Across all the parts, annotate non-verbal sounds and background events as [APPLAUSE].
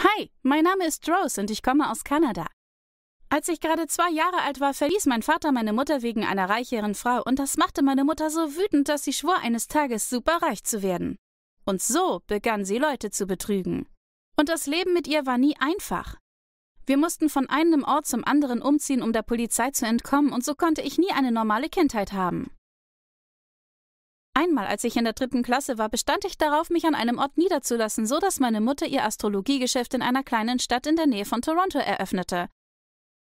Hi, mein Name ist Rose und ich komme aus Kanada. Als ich gerade zwei Jahre alt war, verließ mein Vater meine Mutter wegen einer reicheren Frau und das machte meine Mutter so wütend, dass sie schwor, eines Tages superreich zu werden. Und so begann sie Leute zu betrügen. Und das Leben mit ihr war nie einfach. Wir mussten von einem Ort zum anderen umziehen, um der Polizei zu entkommen, und so konnte ich nie eine normale Kindheit haben. Einmal, als ich in der dritten Klasse war, bestand ich darauf, mich an einem Ort niederzulassen, so dass meine Mutter ihr Astrologiegeschäft in einer kleinen Stadt in der Nähe von Toronto eröffnete.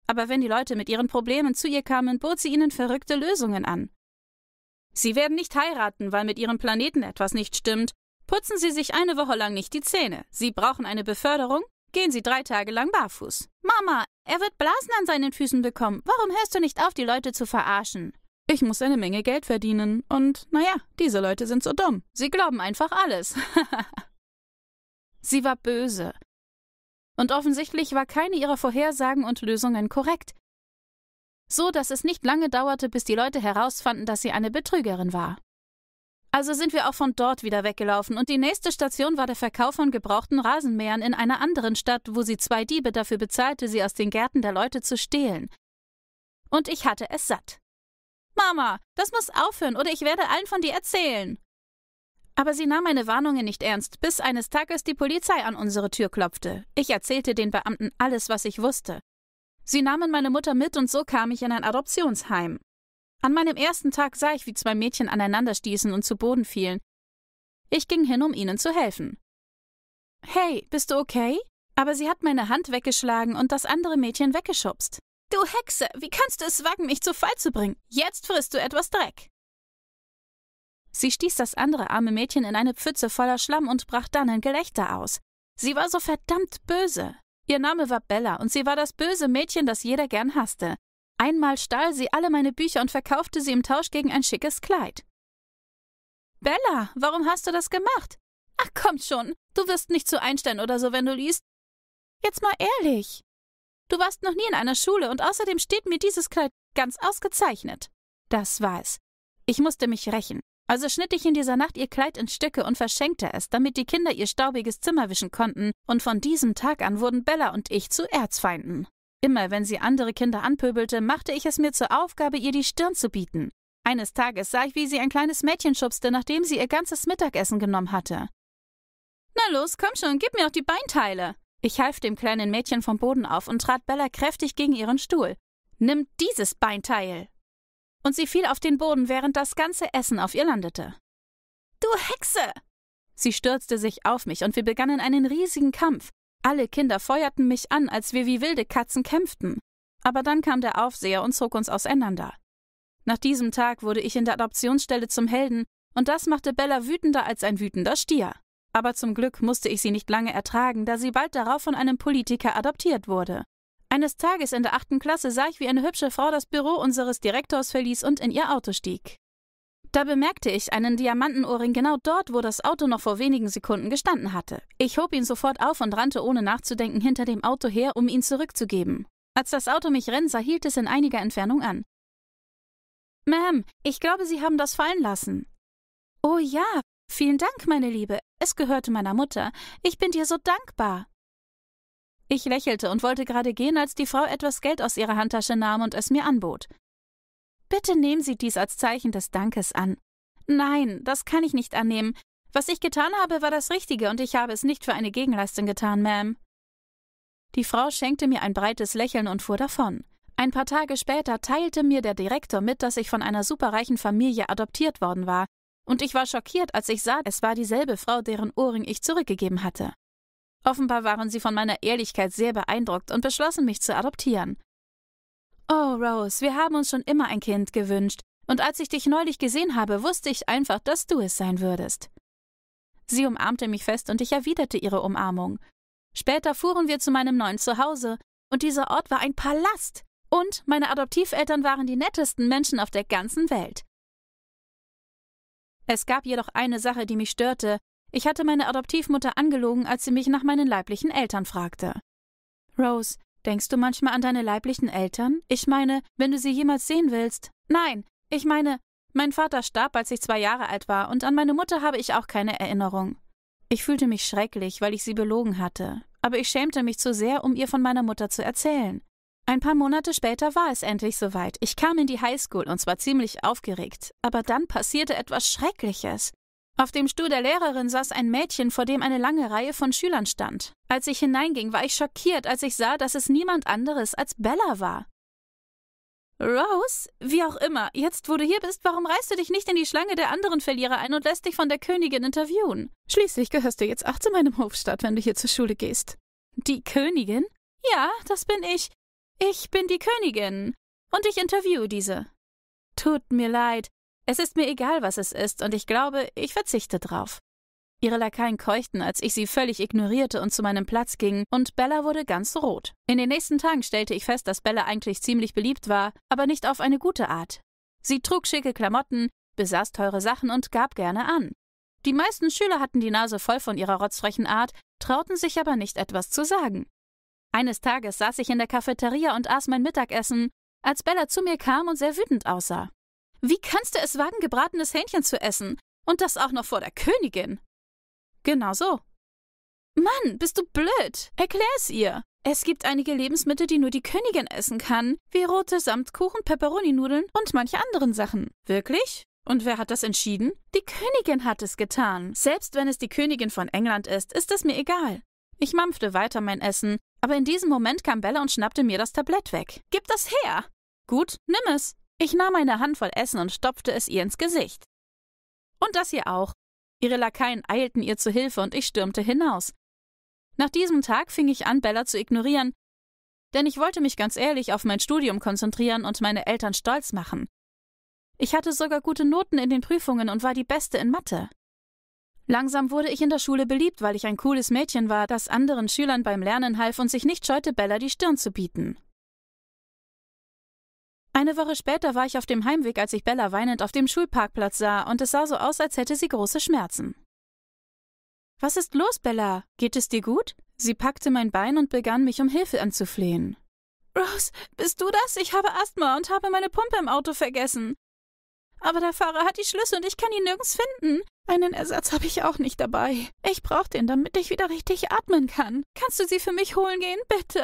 Aber wenn die Leute mit ihren Problemen zu ihr kamen, bot sie ihnen verrückte Lösungen an. Sie werden nicht heiraten, weil mit ihrem Planeten etwas nicht stimmt. Putzen Sie sich eine Woche lang nicht die Zähne. Sie brauchen eine Beförderung. Gehen Sie drei Tage lang barfuß. Mama, er wird Blasen an seinen Füßen bekommen. Warum hörst du nicht auf, die Leute zu verarschen? Ich muss eine Menge Geld verdienen und, naja, diese Leute sind so dumm. Sie glauben einfach alles. [LAUGHS] sie war böse. Und offensichtlich war keine ihrer Vorhersagen und Lösungen korrekt. So dass es nicht lange dauerte, bis die Leute herausfanden, dass sie eine Betrügerin war. Also sind wir auch von dort wieder weggelaufen und die nächste Station war der Verkauf von gebrauchten Rasenmähern in einer anderen Stadt, wo sie zwei Diebe dafür bezahlte, sie aus den Gärten der Leute zu stehlen. Und ich hatte es satt. Mama, das muss aufhören, oder ich werde allen von dir erzählen. Aber sie nahm meine Warnungen nicht ernst, bis eines Tages die Polizei an unsere Tür klopfte. Ich erzählte den Beamten alles, was ich wusste. Sie nahmen meine Mutter mit und so kam ich in ein Adoptionsheim. An meinem ersten Tag sah ich, wie zwei Mädchen aneinander stießen und zu Boden fielen. Ich ging hin, um ihnen zu helfen. Hey, bist du okay? Aber sie hat meine Hand weggeschlagen und das andere Mädchen weggeschubst. Du Hexe, wie kannst du es wagen, mich zu Fall zu bringen? Jetzt frisst du etwas Dreck. Sie stieß das andere arme Mädchen in eine Pfütze voller Schlamm und brach dann ein Gelächter aus. Sie war so verdammt böse. Ihr Name war Bella und sie war das böse Mädchen, das jeder gern hasste. Einmal stahl sie alle meine Bücher und verkaufte sie im Tausch gegen ein schickes Kleid. Bella, warum hast du das gemacht? Ach, kommt schon, du wirst nicht zu Einstein oder so, wenn du liest. Jetzt mal ehrlich. Du warst noch nie in einer Schule und außerdem steht mir dieses Kleid ganz ausgezeichnet. Das war es. Ich musste mich rächen. Also schnitt ich in dieser Nacht ihr Kleid in Stücke und verschenkte es, damit die Kinder ihr staubiges Zimmer wischen konnten, und von diesem Tag an wurden Bella und ich zu Erzfeinden. Immer wenn sie andere Kinder anpöbelte, machte ich es mir zur Aufgabe, ihr die Stirn zu bieten. Eines Tages sah ich, wie sie ein kleines Mädchen schubste, nachdem sie ihr ganzes Mittagessen genommen hatte. Na los, komm schon, gib mir auch die Beinteile, ich half dem kleinen Mädchen vom Boden auf und trat Bella kräftig gegen ihren Stuhl. Nimm dieses Beinteil! Und sie fiel auf den Boden, während das ganze Essen auf ihr landete. Du Hexe! Sie stürzte sich auf mich und wir begannen einen riesigen Kampf. Alle Kinder feuerten mich an, als wir wie wilde Katzen kämpften. Aber dann kam der Aufseher und zog uns auseinander. Nach diesem Tag wurde ich in der Adoptionsstelle zum Helden, und das machte Bella wütender als ein wütender Stier. Aber zum Glück musste ich sie nicht lange ertragen, da sie bald darauf von einem Politiker adoptiert wurde. Eines Tages in der achten Klasse sah ich, wie eine hübsche Frau das Büro unseres Direktors verließ und in ihr Auto stieg. Da bemerkte ich einen Diamantenohrring genau dort, wo das Auto noch vor wenigen Sekunden gestanden hatte. Ich hob ihn sofort auf und rannte ohne nachzudenken hinter dem Auto her, um ihn zurückzugeben. Als das Auto mich rennen sah, hielt es in einiger Entfernung an. Ma'am, ich glaube, Sie haben das fallen lassen. Oh ja, Vielen Dank, meine Liebe. Es gehörte meiner Mutter. Ich bin dir so dankbar. Ich lächelte und wollte gerade gehen, als die Frau etwas Geld aus ihrer Handtasche nahm und es mir anbot. Bitte nehmen Sie dies als Zeichen des Dankes an. Nein, das kann ich nicht annehmen. Was ich getan habe, war das Richtige und ich habe es nicht für eine Gegenleistung getan, Ma'am. Die Frau schenkte mir ein breites Lächeln und fuhr davon. Ein paar Tage später teilte mir der Direktor mit, dass ich von einer superreichen Familie adoptiert worden war und ich war schockiert, als ich sah, es war dieselbe Frau, deren Ohrring ich zurückgegeben hatte. Offenbar waren sie von meiner Ehrlichkeit sehr beeindruckt und beschlossen, mich zu adoptieren. Oh, Rose, wir haben uns schon immer ein Kind gewünscht, und als ich dich neulich gesehen habe, wusste ich einfach, dass du es sein würdest. Sie umarmte mich fest und ich erwiderte ihre Umarmung. Später fuhren wir zu meinem neuen Zuhause, und dieser Ort war ein Palast, und meine Adoptiveltern waren die nettesten Menschen auf der ganzen Welt. Es gab jedoch eine Sache, die mich störte. Ich hatte meine Adoptivmutter angelogen, als sie mich nach meinen leiblichen Eltern fragte. Rose, denkst du manchmal an deine leiblichen Eltern? Ich meine, wenn du sie jemals sehen willst. Nein, ich meine, mein Vater starb, als ich zwei Jahre alt war, und an meine Mutter habe ich auch keine Erinnerung. Ich fühlte mich schrecklich, weil ich sie belogen hatte, aber ich schämte mich zu sehr, um ihr von meiner Mutter zu erzählen. Ein paar Monate später war es endlich soweit. Ich kam in die Highschool und zwar ziemlich aufgeregt. Aber dann passierte etwas Schreckliches. Auf dem Stuhl der Lehrerin saß ein Mädchen, vor dem eine lange Reihe von Schülern stand. Als ich hineinging, war ich schockiert, als ich sah, dass es niemand anderes als Bella war. Rose, wie auch immer, jetzt wo du hier bist, warum reißt du dich nicht in die Schlange der anderen Verlierer ein und lässt dich von der Königin interviewen? Schließlich gehörst du jetzt auch zu meinem Hofstaat, wenn du hier zur Schule gehst. Die Königin? Ja, das bin ich. Ich bin die Königin und ich interviewe diese. Tut mir leid, es ist mir egal, was es ist, und ich glaube, ich verzichte drauf. Ihre Lakaien keuchten, als ich sie völlig ignorierte und zu meinem Platz ging, und Bella wurde ganz rot. In den nächsten Tagen stellte ich fest, dass Bella eigentlich ziemlich beliebt war, aber nicht auf eine gute Art. Sie trug schicke Klamotten, besaß teure Sachen und gab gerne an. Die meisten Schüler hatten die Nase voll von ihrer rotzfrechen Art, trauten sich aber nicht etwas zu sagen. Eines Tages saß ich in der Cafeteria und aß mein Mittagessen, als Bella zu mir kam und sehr wütend aussah. Wie kannst du es wagen, gebratenes Hähnchen zu essen? Und das auch noch vor der Königin? Genau so. Mann, bist du blöd! Erklär's ihr! Es gibt einige Lebensmittel, die nur die Königin essen kann, wie rote Samtkuchen, Peperoninudeln und manche anderen Sachen. Wirklich? Und wer hat das entschieden? Die Königin hat es getan. Selbst wenn es die Königin von England ist, ist es mir egal. Ich mampfte weiter mein Essen, aber in diesem Moment kam Bella und schnappte mir das Tablett weg. Gib das her! Gut, nimm es! Ich nahm eine Handvoll Essen und stopfte es ihr ins Gesicht. Und das hier auch. Ihre Lakaien eilten ihr zu Hilfe und ich stürmte hinaus. Nach diesem Tag fing ich an, Bella zu ignorieren, denn ich wollte mich ganz ehrlich auf mein Studium konzentrieren und meine Eltern stolz machen. Ich hatte sogar gute Noten in den Prüfungen und war die Beste in Mathe. Langsam wurde ich in der Schule beliebt, weil ich ein cooles Mädchen war, das anderen Schülern beim Lernen half und sich nicht scheute, Bella die Stirn zu bieten. Eine Woche später war ich auf dem Heimweg, als ich Bella weinend auf dem Schulparkplatz sah, und es sah so aus, als hätte sie große Schmerzen. Was ist los, Bella? Geht es dir gut? Sie packte mein Bein und begann mich um Hilfe anzuflehen. Rose, bist du das? Ich habe Asthma und habe meine Pumpe im Auto vergessen. Aber der Fahrer hat die Schlüssel und ich kann ihn nirgends finden. Einen Ersatz habe ich auch nicht dabei. Ich brauche den, damit ich wieder richtig atmen kann. Kannst du sie für mich holen gehen, bitte?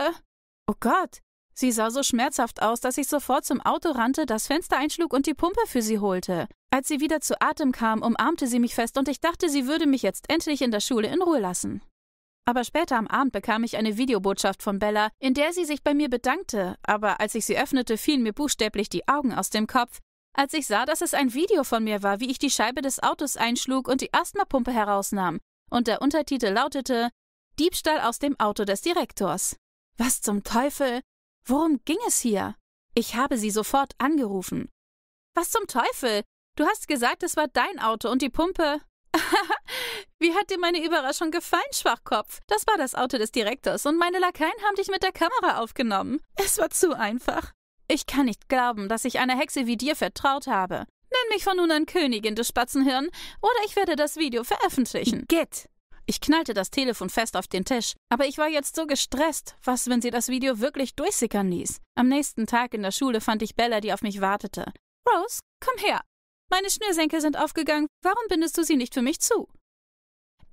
Oh Gott. Sie sah so schmerzhaft aus, dass ich sofort zum Auto rannte, das Fenster einschlug und die Pumpe für sie holte. Als sie wieder zu Atem kam, umarmte sie mich fest und ich dachte, sie würde mich jetzt endlich in der Schule in Ruhe lassen. Aber später am Abend bekam ich eine Videobotschaft von Bella, in der sie sich bei mir bedankte, aber als ich sie öffnete, fielen mir buchstäblich die Augen aus dem Kopf, als ich sah, dass es ein Video von mir war, wie ich die Scheibe des Autos einschlug und die Asthmapumpe herausnahm, und der Untertitel lautete Diebstahl aus dem Auto des Direktors. Was zum Teufel? Worum ging es hier? Ich habe sie sofort angerufen. Was zum Teufel? Du hast gesagt, es war dein Auto und die Pumpe. [LAUGHS] Wie hat dir meine Überraschung gefallen, Schwachkopf? Das war das Auto des Direktors und meine Lakaien haben dich mit der Kamera aufgenommen. Es war zu einfach. Ich kann nicht glauben, dass ich einer Hexe wie dir vertraut habe. Nenn mich von nun an Königin des Spatzenhirn, oder ich werde das Video veröffentlichen. Git! Ich knallte das Telefon fest auf den Tisch, aber ich war jetzt so gestresst, was, wenn sie das Video wirklich durchsickern ließ. Am nächsten Tag in der Schule fand ich Bella, die auf mich wartete. Rose, komm her. Meine Schnürsenkel sind aufgegangen, warum bindest du sie nicht für mich zu?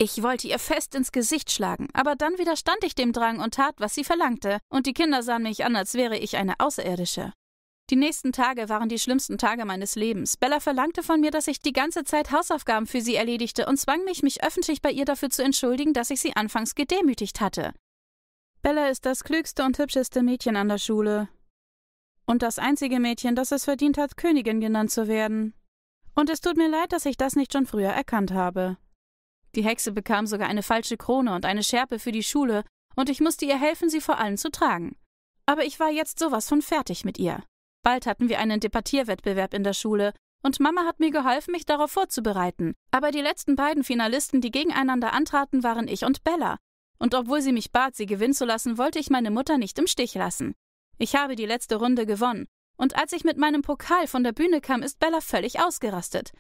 Ich wollte ihr fest ins Gesicht schlagen, aber dann widerstand ich dem Drang und tat, was sie verlangte, und die Kinder sahen mich an, als wäre ich eine Außerirdische. Die nächsten Tage waren die schlimmsten Tage meines Lebens. Bella verlangte von mir, dass ich die ganze Zeit Hausaufgaben für sie erledigte und zwang mich, mich öffentlich bei ihr dafür zu entschuldigen, dass ich sie anfangs gedemütigt hatte. Bella ist das klügste und hübscheste Mädchen an der Schule. Und das einzige Mädchen, das es verdient hat, Königin genannt zu werden. Und es tut mir leid, dass ich das nicht schon früher erkannt habe. Die Hexe bekam sogar eine falsche Krone und eine Schärpe für die Schule, und ich musste ihr helfen, sie vor allen zu tragen. Aber ich war jetzt sowas von fertig mit ihr. Bald hatten wir einen Debattierwettbewerb in der Schule und Mama hat mir geholfen, mich darauf vorzubereiten. Aber die letzten beiden Finalisten, die gegeneinander antraten, waren ich und Bella. Und obwohl sie mich bat, sie gewinnen zu lassen, wollte ich meine Mutter nicht im Stich lassen. Ich habe die letzte Runde gewonnen. Und als ich mit meinem Pokal von der Bühne kam, ist Bella völlig ausgerastet.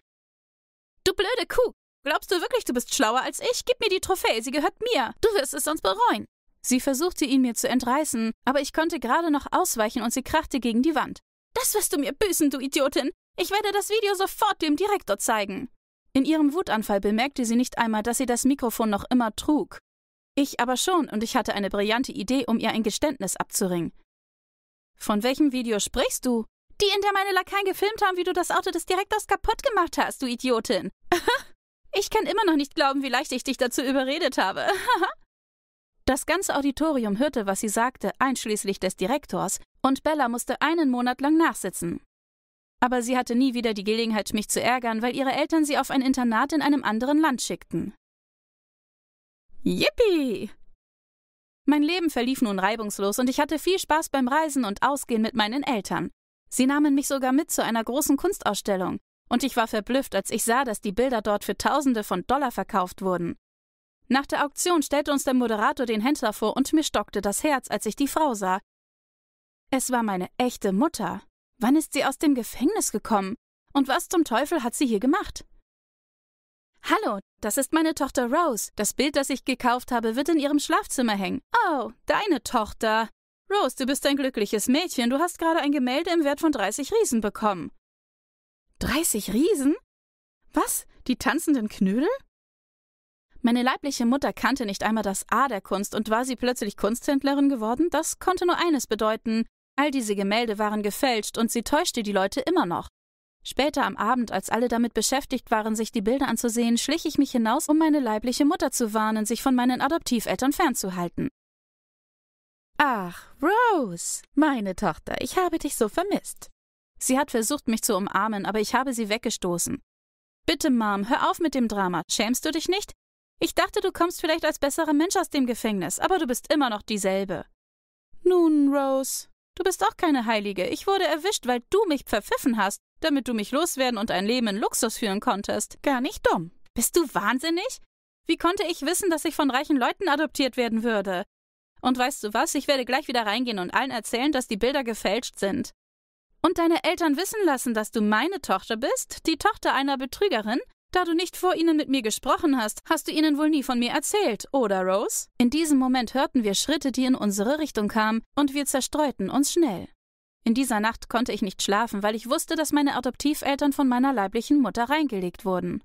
Du blöde Kuh! Glaubst du wirklich, du bist schlauer als ich? Gib mir die Trophäe, sie gehört mir. Du wirst es sonst bereuen. Sie versuchte ihn mir zu entreißen, aber ich konnte gerade noch ausweichen und sie krachte gegen die Wand. Das wirst du mir büßen, du Idiotin! Ich werde das Video sofort dem Direktor zeigen! In ihrem Wutanfall bemerkte sie nicht einmal, dass sie das Mikrofon noch immer trug. Ich aber schon, und ich hatte eine brillante Idee, um ihr ein Geständnis abzuringen. Von welchem Video sprichst du? Die, in der meine Lakaien gefilmt haben, wie du das Auto des Direktors kaputt gemacht hast, du Idiotin. [LAUGHS] ich kann immer noch nicht glauben, wie leicht ich dich dazu überredet habe. [LAUGHS] Das ganze Auditorium hörte, was sie sagte, einschließlich des Direktors, und Bella musste einen Monat lang nachsitzen. Aber sie hatte nie wieder die Gelegenheit, mich zu ärgern, weil ihre Eltern sie auf ein Internat in einem anderen Land schickten. Yippie! Mein Leben verlief nun reibungslos und ich hatte viel Spaß beim Reisen und Ausgehen mit meinen Eltern. Sie nahmen mich sogar mit zu einer großen Kunstausstellung, und ich war verblüfft, als ich sah, dass die Bilder dort für Tausende von Dollar verkauft wurden. Nach der Auktion stellte uns der Moderator den Händler vor und mir stockte das Herz, als ich die Frau sah. Es war meine echte Mutter. Wann ist sie aus dem Gefängnis gekommen? Und was zum Teufel hat sie hier gemacht? Hallo, das ist meine Tochter Rose. Das Bild, das ich gekauft habe, wird in ihrem Schlafzimmer hängen. Oh, deine Tochter. Rose, du bist ein glückliches Mädchen. Du hast gerade ein Gemälde im Wert von 30 Riesen bekommen. 30 Riesen? Was? Die tanzenden Knödel? Meine leibliche Mutter kannte nicht einmal das A der Kunst und war sie plötzlich Kunsthändlerin geworden? Das konnte nur eines bedeuten. All diese Gemälde waren gefälscht und sie täuschte die Leute immer noch. Später am Abend, als alle damit beschäftigt waren, sich die Bilder anzusehen, schlich ich mich hinaus, um meine leibliche Mutter zu warnen, sich von meinen Adoptiveltern fernzuhalten. Ach, Rose, meine Tochter, ich habe dich so vermisst. Sie hat versucht, mich zu umarmen, aber ich habe sie weggestoßen. Bitte, Mom, hör auf mit dem Drama. Schämst du dich nicht? Ich dachte, du kommst vielleicht als besserer Mensch aus dem Gefängnis, aber du bist immer noch dieselbe. Nun, Rose, du bist auch keine Heilige. Ich wurde erwischt, weil du mich verpfiffen hast, damit du mich loswerden und ein Leben in Luxus führen konntest. Gar nicht dumm. Bist du wahnsinnig? Wie konnte ich wissen, dass ich von reichen Leuten adoptiert werden würde? Und weißt du was, ich werde gleich wieder reingehen und allen erzählen, dass die Bilder gefälscht sind. Und deine Eltern wissen lassen, dass du meine Tochter bist, die Tochter einer Betrügerin, da du nicht vor ihnen mit mir gesprochen hast, hast du ihnen wohl nie von mir erzählt, oder Rose? In diesem Moment hörten wir Schritte, die in unsere Richtung kamen, und wir zerstreuten uns schnell. In dieser Nacht konnte ich nicht schlafen, weil ich wusste, dass meine Adoptiveltern von meiner leiblichen Mutter reingelegt wurden.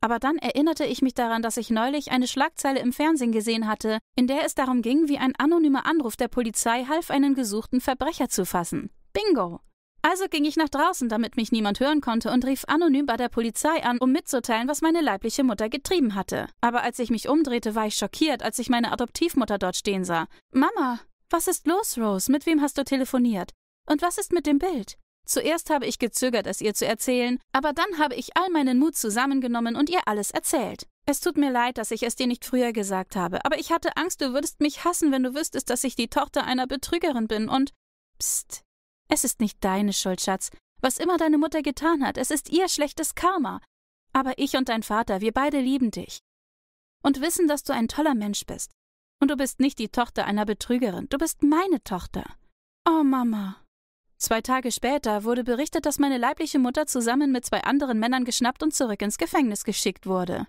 Aber dann erinnerte ich mich daran, dass ich neulich eine Schlagzeile im Fernsehen gesehen hatte, in der es darum ging, wie ein anonymer Anruf der Polizei half, einen gesuchten Verbrecher zu fassen. Bingo! Also ging ich nach draußen, damit mich niemand hören konnte, und rief anonym bei der Polizei an, um mitzuteilen, was meine leibliche Mutter getrieben hatte. Aber als ich mich umdrehte, war ich schockiert, als ich meine Adoptivmutter dort stehen sah. Mama, was ist los, Rose? Mit wem hast du telefoniert? Und was ist mit dem Bild? Zuerst habe ich gezögert, es ihr zu erzählen, aber dann habe ich all meinen Mut zusammengenommen und ihr alles erzählt. Es tut mir leid, dass ich es dir nicht früher gesagt habe, aber ich hatte Angst, du würdest mich hassen, wenn du wüsstest, dass ich die Tochter einer Betrügerin bin und. Psst, es ist nicht deine Schuld, Schatz. Was immer deine Mutter getan hat, es ist ihr schlechtes Karma. Aber ich und dein Vater, wir beide lieben dich. Und wissen, dass du ein toller Mensch bist. Und du bist nicht die Tochter einer Betrügerin, du bist meine Tochter. Oh Mama. Zwei Tage später wurde berichtet, dass meine leibliche Mutter zusammen mit zwei anderen Männern geschnappt und zurück ins Gefängnis geschickt wurde.